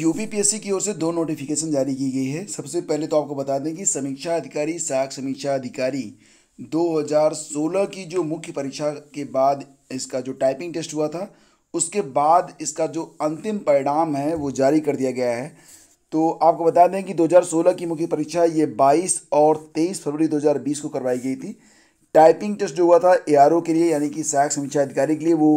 UPPSC की ओर से दो नोटिफिकेशन जारी की गई है सबसे पहले तो आपको बता दें कि समीक्षा अधिकारी सहायक समीक्षा अधिकारी 2016 की जो मुख्य परीक्षा के बाद इसका जो टाइपिंग टेस्ट हुआ था उसके बाद इसका जो अंतिम परिणाम है वो जारी कर दिया गया है तो आपको बता दें कि 2016 की मुख्य परीक्षा ये 22 और 23 फरवरी 2020 को करवाई गई थी टाइपिंग टेस्ट जो हुआ था ए के लिए यानी कि सहायक समीक्षा अधिकारी के लिए वो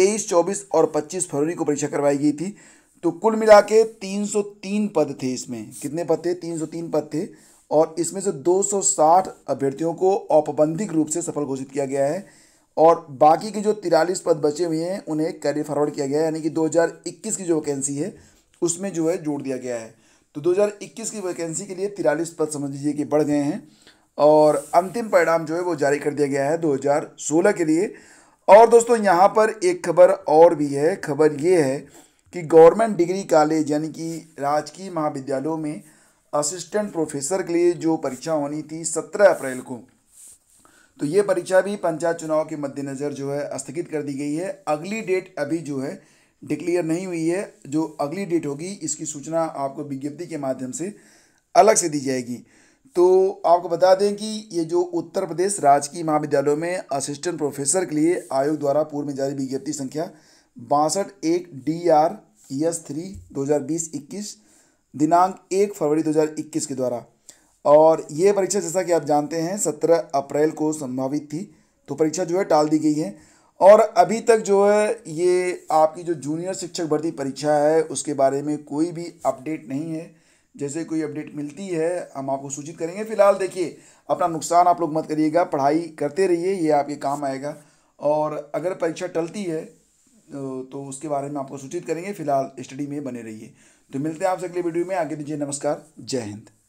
तेईस चौबीस और पच्चीस फरवरी को परीक्षा करवाई गई थी तो कुल मिला के तीन पद थे इसमें कितने पद थे तीन पद थे और इसमें से 260 अभ्यर्थियों को औपबंधिक रूप से सफल घोषित किया गया है और बाकी के जो तिरालीस पद बचे हुए हैं उन्हें कैरियर फॉरवर्ड किया गया है यानी कि 2021 की जो वैकेंसी है उसमें जो है जोड़ दिया गया है तो 2021 की वैकेंसी के लिए तिरालीस पद समझ लीजिए कि बढ़ गए हैं और अंतिम परिणाम जो है वो जारी कर दिया गया है सोलह के लिए और दोस्तों यहाँ पर एक खबर और भी है खबर ये है कि गवर्नमेंट डिग्री कॉलेज यानी कि राजकीय महाविद्यालयों में असिस्टेंट प्रोफेसर के लिए जो परीक्षा होनी थी सत्रह अप्रैल को तो ये परीक्षा भी पंचायत चुनाव के मद्देनज़र जो है स्थगित कर दी गई है अगली डेट अभी जो है डिक्लेयर नहीं हुई है जो अगली डेट होगी इसकी सूचना आपको विज्ञप्ति के माध्यम से अलग से दी जाएगी तो आपको बता दें कि ये जो उत्तर प्रदेश राजकीय महाविद्यालयों में असिस्टेंट प्रोफेसर के लिए आयोग द्वारा पूर्व में जारी विज्ञप्ति संख्या बासठ एक D R E S three दो हज़ार बीस इक्कीस दिनांक एक फरवरी दो हज़ार इक्कीस के द्वारा और ये परीक्षा जैसा कि आप जानते हैं सत्रह अप्रैल को संभावित थी तो परीक्षा जो है टाल दी गई है और अभी तक जो है ये आपकी जो जूनियर शिक्षक भर्ती परीक्षा है उसके बारे में कोई भी अपडेट नहीं है जैसे कोई अपडेट मिलती है हम आपको सूचित करेंगे फिलहाल देखिए अपना नुकसान आप लोग मत करिएगा पढ़ाई करते रहिए ये आपके काम आएगा और अगर परीक्षा टलती है तो उसके बारे में आपको सूचित करेंगे फिलहाल स्टडी में बने रहिए तो मिलते हैं आपसे अगले वीडियो में आगे दीजिए नमस्कार जय हिंद